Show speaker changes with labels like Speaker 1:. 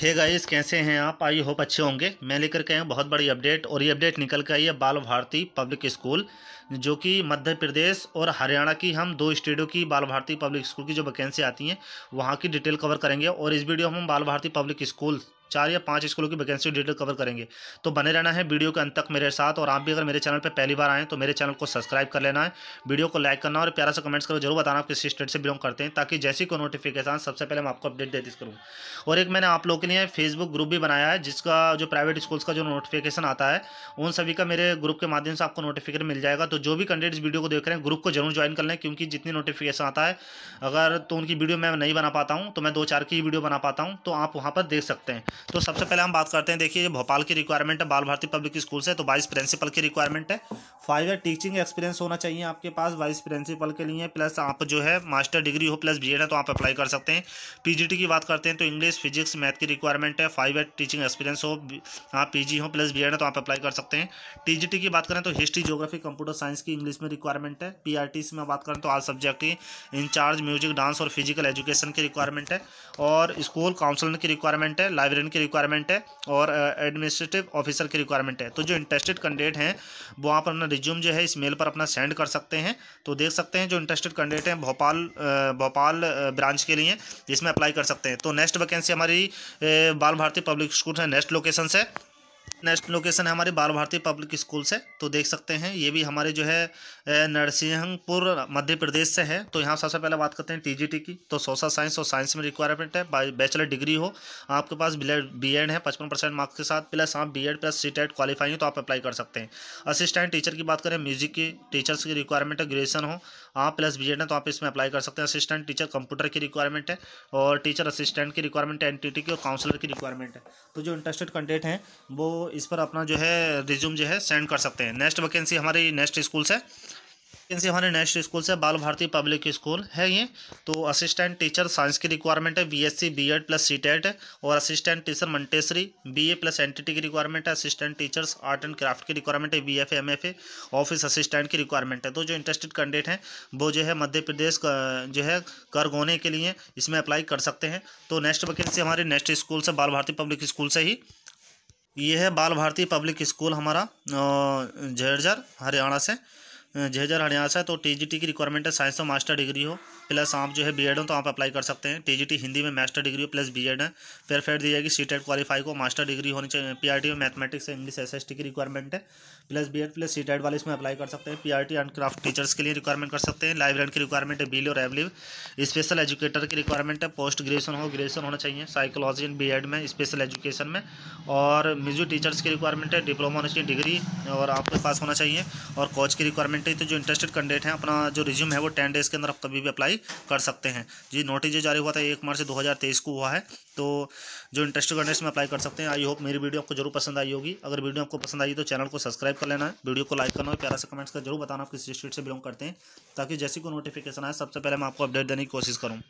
Speaker 1: हे hey guys कैसे हैं आप आई होप अच्छे होंगे मैं लेकर के आया बहुत बड़ी अपडेट और ये अपडेट निकल कर आई है बाल भारती पब्लिक स्कूल जो कि मध्य प्रदेश और हरियाणा की हम दो स्टेटों की बाल भारती पब्लिक स्कूल की जो वैकेंसी आती हैं वहाँ की डिटेल कवर करेंगे और इस वीडियो में हम बाल भारती पब्लिक स्कूल चार या पांच स्कूलों की वैकेंसी डिटेल कवर करेंगे तो बने रहना है वीडियो के अंत तक मेरे साथ और आप भी अगर मेरे चैनल पर पहली बार आएँ तो मेरे चैनल को सब्सक्राइब कर लेना है वीडियो को लाइक करना और प्यारा सा कमेंट्स करो जरूर बताना आप किस स्टेट से बिलोंग करते हैं ताकि जैसी कोई नोटिफिकेशन सबसे पहले मैं आपको अपडेट देती करूँ और एक मैंने आप लोगों के लिए फेसबुक ग्रुप भी बनाया है जिसका जो प्राइवेट स्कूल्स का जो नोटिफिकेशन आता है उन सभी का मेरे ग्रुप के माध्यम से आपको नोटिफिकेशन मिल जाएगा तो जो भी कैंडिडेट्स वीडियो को देख रहे हैं ग्रुप को जरूर ज्वाइन कर लें क्योंकि जितनी नोटिफिकेशन आता है अगर तो उनकी वीडियो मैं नहीं बना पाता हूँ तो मैं दो चार की वीडियो बना पाता हूँ तो आप वहाँ पर देख सकते हैं तो सबसे पहले हम बात करते हैं देखिए भोपाल की रिक्वायरमेंट है बाल भारती पब्लिक स्कूल से तो बाईस प्रिंसिपल की रिक्वायरमेंट है फाइव ईयर टीचिंग एक्सपीरियंस होना चाहिए आपके पास वाइस प्रिंसिपल के लिए प्लस आप जो है मास्टर डिग्री हो प्लस बी है तो आप अप्लाई कर सकते हैं पीजीटी की बात करते हैं तो इंग्लिश फिजिक्स मैथ की रिक्वायरमेंट है फाइव ईयर टीचिंग एक्सपीरियंस हो आप पी हो प्लस बी है तो आप अप्लाई कर सकते हैं टी की बात करें तो हिस्ट्री जोग्राफी कंप्यूटर साइंस की इंग्लिश में रिक्वायरमेंट है पी में बात करें तो आल सब्जेक्ट की इंचार्ज म्यूजिक डांस और फिजिकल एजुकेशन की रिक्वायरमेंट है और स्कूल काउंसिल की रिक्वायरमेंट है लाइब्रेरियन की रिक्वायरमेंट है और एडमिनिस्ट्रेटिव uh, ऑफिसर की रिक्वायरमेंट है तो जो इंटरेस्टेड कैंडिडेट हैं वो आप अपना रिज्यूम जो है इस मेल पर अपना सेंड कर सकते हैं तो देख सकते हैं जो इंटरेस्टेड कैंडिडेट हैं भोपाल भोपाल ब्रांच के लिए जिसमें अप्लाई कर सकते हैं तो नेक्स्ट वैकेंसी हमारी बाल भारती पब्लिक स्कूल है नेक्स्ट लोकेशन से नेक्स्ट लोकेशन है हमारे बाल भारती पब्लिक स्कूल से तो देख सकते हैं ये भी हमारे जो है नरसिंहपुर मध्य प्रदेश से है तो यहाँ सबसे पहले बात करते हैं टीजीटी की तो सोशल साइंस और साइंस में रिक्वायरमेंट है बैचलर डिग्री हो आपके पास बी एड है पचपन परसेंट मार्क्स के साथ प्लस आप B Ed plus C TET qualify हो तो आप अप्लाई कर सकते हैं असिस्टेंट टीचर की बात करें म्यूजिक की टीचर्स की रिक्वायरमेंट है ग्रेजुएसन हो आप प्लस बी एड है तो आप इसमें अप्लाई कर सकते हैं असिस्टेंट टीचर कंप्यूटर की रिक्वायरमेंट है और टीचर असिस्टेंट की रिक्वायरमेंट है एन की और काउंसलर की रिक्वायरमेंट है तो जो इंटरेस्टेड कैंडिडेट हैं वो इस पर अपना जो है रिज्यूम जो है सेंड कर सकते हैं नेक्स्ट वैकेंसी हमारी नेक्स्ट स्कूल से वैकेंसी हमारे नेक्स्ट स्कूल से बाल भारती पब्लिक स्कूल है ये तो असिस्टेंट टीचर साइंस की रिक्वायरमेंट है बीएससी बीएड प्लस सीटेट और assistant teacher Montessori BA plus NTT की रिक्वायरमेंट है assistant teachers art and craft की रिक्वायरमेंट है B F M F office assistant की रिक्वायरमेंट है तो जो इंटरेस्टेड कैंडिडेट हैं वो जो है मध्य प्रदेश जो है कर गोने के लिए इसमें अप्लाई कर सकते हैं तो नेक्स्ट वैकेंसी हमारे नेक्स्ट स्कूल से बाल भारती पब्लिक स्कूल से ही ये है बाल भारती पब्लिक स्कूल हमारा झेड़झर हरियाणा से झेझर हरियाणा से तो टीजीटी की रिक्वायरमेंट है साइंस और मास्टर डिग्री हो प्लस आप जो है बी एड हो तो आप अप्लाई कर सकते हैं टी हिंदी में मास्टर डिग्री हो प्लस बी एड है फिर फिर दी जाएगी सी टेट क्वालीफाई को मास्टर डिग्री होनी चाहिए पी में मैथमेटिक्स इंग्लिश एस की रिक्वायरमेंट है plus B Ed plus C TET वाले इसमें अप्लाई कर सकते हैं P R T and craft teachers के लिए रिक्वायरमेंट कर सकते हैं लाइब्रेरी की रिक्वायरमेंट है बिल और एवलिव स्पेशल एजुकेटर की रिक्वायरमेंट है पोस्ट ग्रेजुएशन हो ग्रेजुएसन होना चाहिए साइकोलॉजी एंड बी एड में स्पेशल एजुकेशन में और म्यूजिक टीचर्स की रिक्वायरमेंट है डिप्लोमा होना चाहिए डिग्री और आपके पास होना चाहिए और कोच की रिक्वायरमेंट है तो जो इंटरेस्टेड कैंडिडेट हैं अपना जो रिज्यूम है वो टेन डेज़ के अंदर आप कभी भी अप्लाई अप्लाई कर सकते हैं जी नोटिस जो जारी हुआ था एक मार्च दो को हुआ है तो जो इंटरेस्ट कैंडिडेट्स में अप्लाई कर सकते हैं आई होप मेरी वीडियो आपको जरूर पसंद आई होगी अगर वीडियो आपको पसंद आई तो चैनल को सब्सक्राइब कर लेना है वीडियो को लाइक करना और प्यारा से कमेंट्स कर जरूर बताना आप किस स्टेट से बिलोंग करते हैं ताकि जैसी कोई नोटिफिकेशन आए सबसे पहले मैं आपको अपडेट देने की कोशिश करूँ